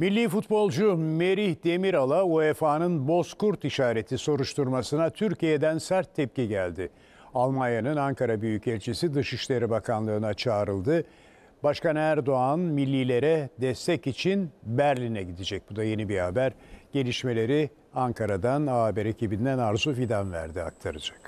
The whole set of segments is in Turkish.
Milli futbolcu Merih Demiral'a UEFA'nın Bozkurt işareti soruşturmasına Türkiye'den sert tepki geldi. Almanya'nın Ankara Büyükelçisi Dışişleri Bakanlığı'na çağrıldı. Başkan Erdoğan millilere destek için Berlin'e gidecek. Bu da yeni bir haber. Gelişmeleri Ankara'dan A Haber ekibinden Arzu Fidan verdi aktaracak.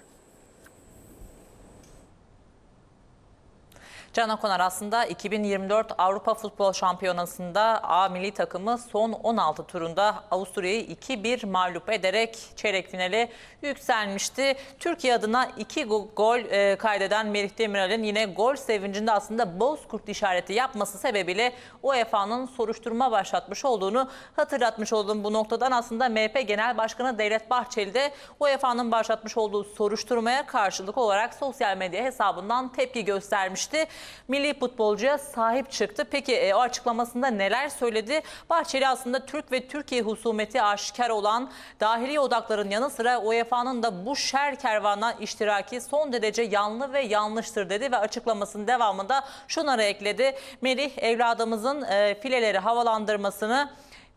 Canan Konar aslında 2024 Avrupa Futbol Şampiyonası'nda A milli takımı son 16 turunda Avusturya'yı 2-1 mağlup ederek çeyrek finale yükselmişti. Türkiye adına 2 gol e, kaydeden Melih Demiral'in yine gol sevincinde aslında Bozkurt işareti yapması sebebiyle UEFA'nın soruşturma başlatmış olduğunu hatırlatmış oldum. Bu noktadan aslında MHP Genel Başkanı Devlet Bahçeli de UEFA'nın başlatmış olduğu soruşturmaya karşılık olarak sosyal medya hesabından tepki göstermişti milli futbolcuya sahip çıktı. Peki e, o açıklamasında neler söyledi? Bahçeli aslında Türk ve Türkiye husumeti aşikar olan dahili odakların yanı sıra UEFA'nın da bu şer kervana iştiraki son derece yanlı ve yanlıştır dedi ve açıklamasının devamında şunları ekledi. Melih evladımızın e, fileleri havalandırmasını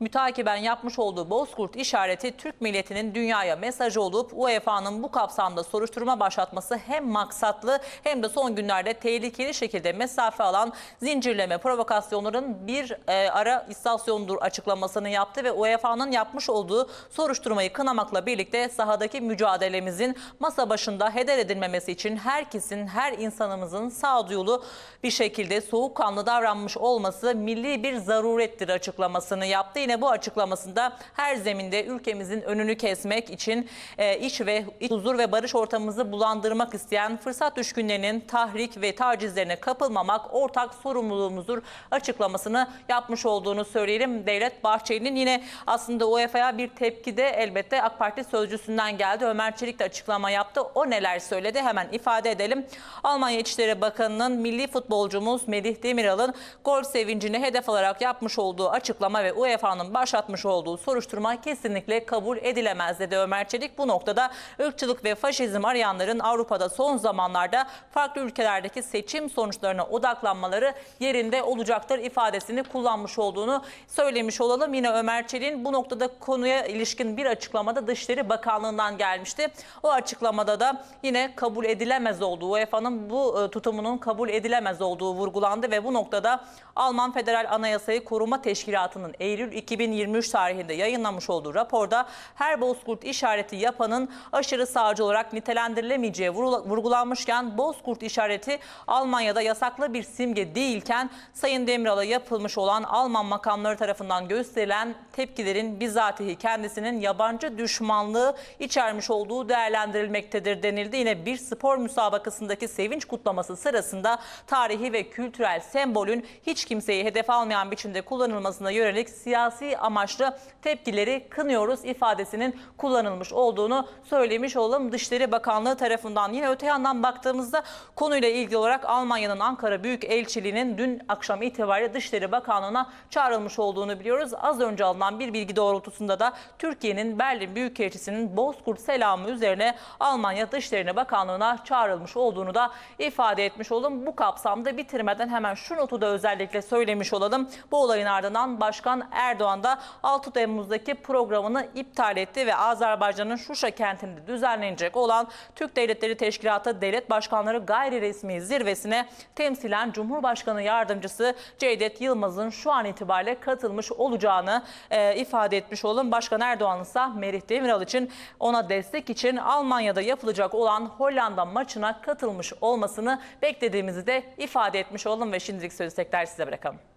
Mütakiben yapmış olduğu Bozkurt işareti Türk milletinin dünyaya mesajı olup UEFA'nın bu kapsamda soruşturma başlatması hem maksatlı hem de son günlerde tehlikeli şekilde mesafe alan zincirleme provokasyonların bir e, ara istasyondur açıklamasını yaptı ve UEFA'nın yapmış olduğu soruşturmayı kınamakla birlikte sahadaki mücadelemizin masa başında heder edilmemesi için herkesin, her insanımızın sağduyulu bir şekilde soğukkanlı davranmış olması milli bir zarurettir açıklamasını yaptı. Yine yine bu açıklamasında her zeminde ülkemizin önünü kesmek için e, iş ve iç huzur ve barış ortamımızı bulandırmak isteyen fırsat düşkünlerinin tahrik ve tacizlerine kapılmamak ortak sorumluluğumuzdur açıklamasını yapmış olduğunu söyleyelim. Devlet Bahçeli'nin yine aslında UEFA'ya bir tepki de elbette AK Parti sözcüsünden geldi. Ömer Çelik de açıklama yaptı. O neler söyledi hemen ifade edelim. Almanya İçişleri Bakanı'nın milli futbolcumuz Melih Demiral'ın gol sevincini hedef alarak yapmış olduğu açıklama ve UEFA'nın savcılığının başlatmış olduğu soruşturma kesinlikle kabul edilemez dedi Ömer Çelik. Bu noktada ırkçılık ve faşizm arayanların Avrupa'da son zamanlarda farklı ülkelerdeki seçim sonuçlarına odaklanmaları yerinde olacaktır ifadesini kullanmış olduğunu söylemiş olalım. Yine Ömer Çelik'in bu noktada konuya ilişkin bir açıklamada Dışişleri Bakanlığı'ndan gelmişti. O açıklamada da yine kabul edilemez olduğu, UEFA'nın bu e, tutumunun kabul edilemez olduğu vurgulandı ve bu noktada Alman Federal Anayasayı Koruma Teşkilatı'nın Eylül 2023 tarihinde yayınlamış olduğu raporda her bozkurt işareti yapanın aşırı sağcı olarak nitelendirilemeyeceği vurgulanmışken bozkurt işareti Almanya'da yasaklı bir simge değilken Sayın Demiral'a yapılmış olan Alman makamları tarafından gösterilen tepkilerin bizatihi kendisinin yabancı düşmanlığı içermiş olduğu değerlendirilmektedir denildi. Yine bir spor müsabakasındaki sevinç kutlaması sırasında tarihi ve kültürel sembolün hiç kimseyi hedef almayan biçimde kullanılmasına yönelik siyasi siyasi amaçlı tepkileri kınıyoruz ifadesinin kullanılmış olduğunu söylemiş olalım. Dışişleri Bakanlığı tarafından yine öte yandan baktığımızda konuyla ilgili olarak Almanya'nın Ankara Büyükelçiliği'nin dün akşam itibariyle Dışişleri Bakanlığı'na çağrılmış olduğunu biliyoruz. Az önce alınan bir bilgi doğrultusunda da Türkiye'nin Berlin Büyükelçisi'nin Bozkurt selamı üzerine Almanya Dışişleri Bakanlığı'na çağrılmış olduğunu da ifade etmiş olalım. Bu kapsamda bitirmeden hemen şu notu da özellikle söylemiş olalım. Bu olayın ardından Başkan Erdoğan Erdoğan da 6 Temmuz'daki programını iptal etti ve Azerbaycan'ın Şuşa kentinde düzenlenecek olan Türk Devletleri Teşkilatı Devlet Başkanları Gayri Resmi Zirvesi'ne temsilen Cumhurbaşkanı Yardımcısı Cevdet Yılmaz'ın şu an itibariyle katılmış olacağını e, ifade etmiş olun. Başkan Erdoğan ise Merih Demiral için ona destek için Almanya'da yapılacak olan Hollanda maçına katılmış olmasını beklediğimizi de ifade etmiş olun ve şimdilik sözü tekrar size bırakalım.